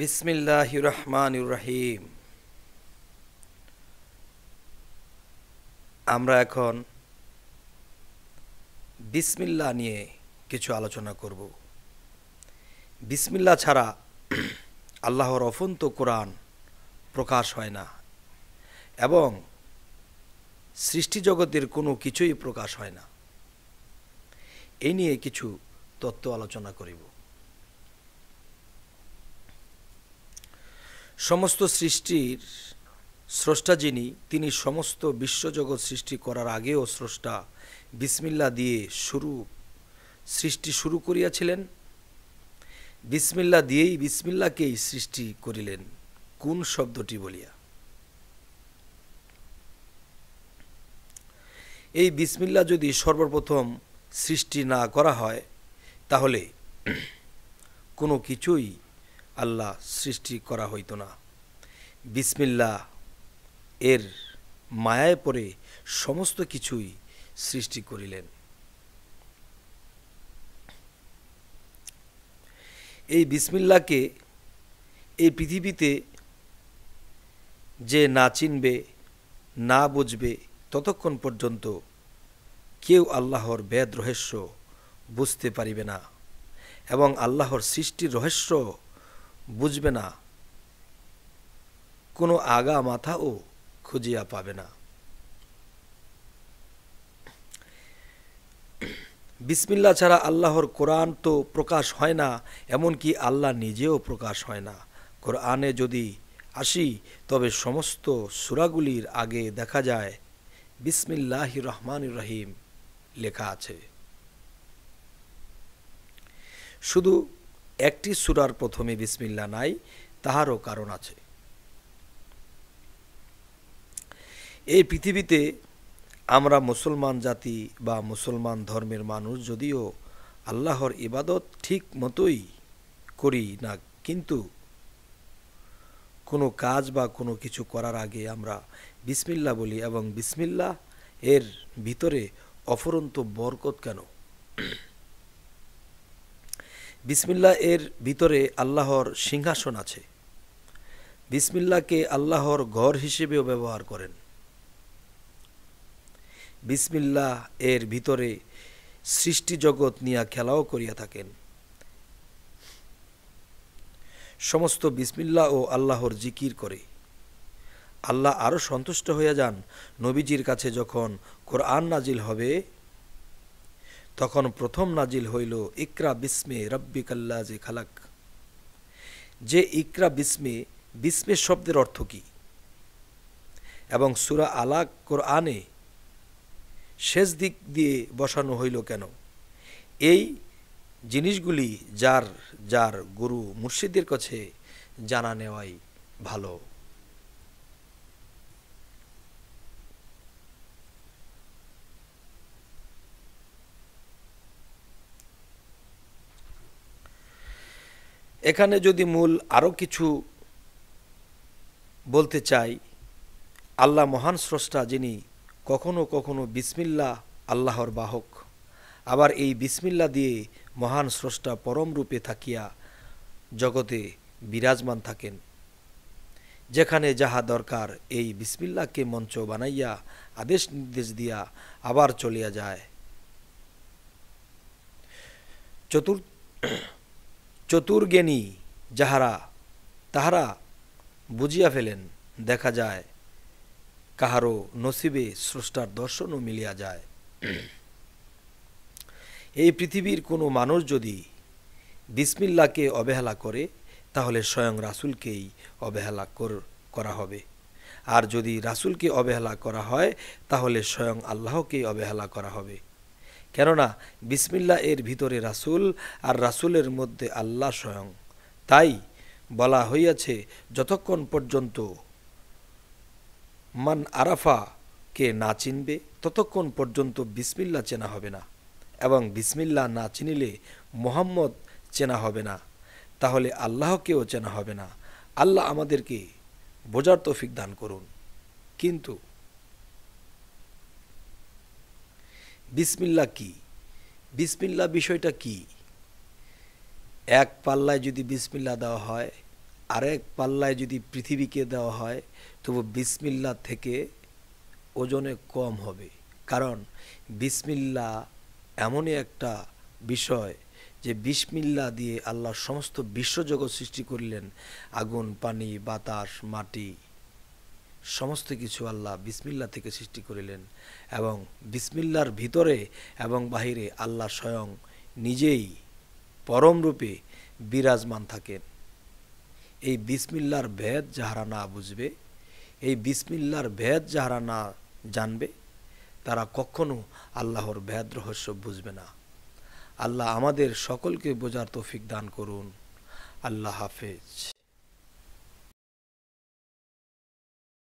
বিসমিল্লাহ রহমান রহিম আমরা এখন বিসমিল্লা নিয়ে কিছু আলোচনা করব বিসমিল্লা ছাড়া আল্লাহর অফন্ত কোরআন প্রকাশ হয় না এবং সৃষ্টি জগতের কোনো কিছুই প্রকাশ হয় না এই নিয়ে কিছু তত্ত্ব আলোচনা করিব সমস্ত সৃষ্টির স্রষ্টা যিনি তিনি সমস্ত বিশ্বজগৎ সৃষ্টি করার আগেও স্রষ্টা বিসমিল্লা দিয়ে শুরু সৃষ্টি শুরু করিয়াছিলেন বিসমিল্লা দিয়েই বিসমিল্লাকেই সৃষ্টি করিলেন কোন শব্দটি বলিয়া এই বিসমিল্লা যদি সর্বপ্রথম সৃষ্টি না করা হয় তাহলে কোনো কিছুই আল্লাহ সৃষ্টি করা হইত না বিসমিল্লা এর মায়ায় পড়ে সমস্ত কিছুই সৃষ্টি করিলেন এই বিসমিল্লাকে এই পৃথিবীতে যে না চিনবে না বুঝবে ততক্ষণ পর্যন্ত কেউ আল্লাহর বেদ রহস্য বুঝতে পারিবে না এবং আল্লাহর সৃষ্টির রহস্য বুঝবে না কোনো আগা মাথাও খুঁজিয়া পাবে না বিসমিল্লা ছাড়া আল্লাহর কোরআন তো প্রকাশ হয় না এমনকি আল্লাহ নিজেও প্রকাশ হয় না কোরআনে যদি আসি তবে সমস্ত সুরাগুলির আগে দেখা যায় বিসমিল্লাহ রহমান রহিম লেখা আছে শুধু একটি সুরার প্রথমে বিসমিল্লা নাই তাহারও কারণ আছে এই পৃথিবীতে আমরা মুসলমান জাতি বা মুসলমান ধর্মের মানুষ যদিও আল্লাহর ইবাদত ঠিক মতোই করি না কিন্তু কোনো কাজ বা কোনো কিছু করার আগে আমরা বিসমিল্লা বলি এবং বিসমিল্লা এর ভিতরে অফরন্ত বরকত কেন বিসমিল্লা এর ভিতরে আল্লাহর সিংহাসন আছে বিসমিল্লাকে আল্লাহর ঘর হিসেবেও ব্যবহার করেন বিসমিল্লা এর ভিতরে সৃষ্টি জগৎ নিয়া খেলাও করিয়া থাকেন সমস্ত বিসমিল্লা ও আল্লাহর জিকির করে আল্লাহ আরও সন্তুষ্ট হইয়া যান নবীজির কাছে যখন কোরআন নাজিল হবে তখন প্রথম নাজিল হইল ইকরা বিস্মে রব্বিকাল্লা যে খালাক যে ইকরা বিস্মে বিস্মে শব্দের অর্থ কী এবং সুরা আলাক কোরআনে শেষ দিক দিয়ে বসানো হইল কেন এই জিনিসগুলি যার যার গুরু মুর্শিদের কাছে জানা নেওয়াই ভালো এখানে যদি মূল আরও কিছু বলতে চাই আল্লাহ মহান স্রষ্টা যিনি কখনো কখনো বিসমিল্লা আল্লাহর বাহক আবার এই বিসমিল্লা দিয়ে মহান স্রষ্টা পরম রূপে থাকিয়া জগতে বিরাজমান থাকেন যেখানে যাহা দরকার এই বিসমিল্লাকে মঞ্চ বানাইয়া আদেশ নির্দেশ দিয়া আবার চলিয়া যায় চতুর্থ চতুর্জ্ঞানী যাহারা তাহারা বুঝিয়া ফেলেন দেখা যায় কাহারও নসিবে স্রষ্টার দর্শনও মিলিয়া যায় এই পৃথিবীর কোনো মানুষ যদি বিসমিল্লাকে অবহেলা করে তাহলে স্বয়ং রাসুলকেই অবহেলা করা হবে আর যদি রাসুলকে অবহেলা করা হয় তাহলে স্বয়ং আল্লাহকেই অবহেলা করা হবে কেননা বিসমিল্লা এর ভিতরে রাসুল আর রাসুলের মধ্যে আল্লাহ স্বয়ং তাই বলা হইয়াছে যতক্ষণ পর্যন্ত মান আরাফাকে না চিনবে ততক্ষণ পর্যন্ত বিসমিল্লা চেনা হবে না এবং বিসমিল্লা না চিনিলে মোহাম্মদ চেনা হবে না তাহলে আল্লাহকেও চেনা হবে না আল্লাহ আমাদেরকে বোঝার তৌফিক দান করুন কিন্তু বিসমিল্লা কি বিসমিল্লা বিষয়টা কি এক পাল্লায় যদি বিসমিল্লা দেওয়া হয় আরেক পাল্লায় যদি পৃথিবীকে দেওয়া হয় তবু বিসমিল্লা থেকে ওজনে কম হবে কারণ বিসমিল্লা এমনই একটা বিষয় যে বিসমিল্লা দিয়ে আল্লাহ সমস্ত বিশ্বজগৎ সৃষ্টি করলেন আগুন পানি বাতাস মাটি সমস্ত কিছু আল্লাহ বিসমিল্লা থেকে সৃষ্টি করিলেন এবং বিসমিল্লার ভিতরে এবং বাহিরে আল্লাহ স্বয়ং নিজেই পরমরূপে বিরাজমান থাকেন এই বিসমিল্লার ভেদ যাহারা না বুঝবে এই বিসমিল্লার ভেদ যাহারা না জানবে তারা কখনো আল্লাহর ভেদ রহস্য বুঝবে না আল্লাহ আমাদের সকলকে বোঝার তৌফিক দান করুন আল্লাহ হাফেজ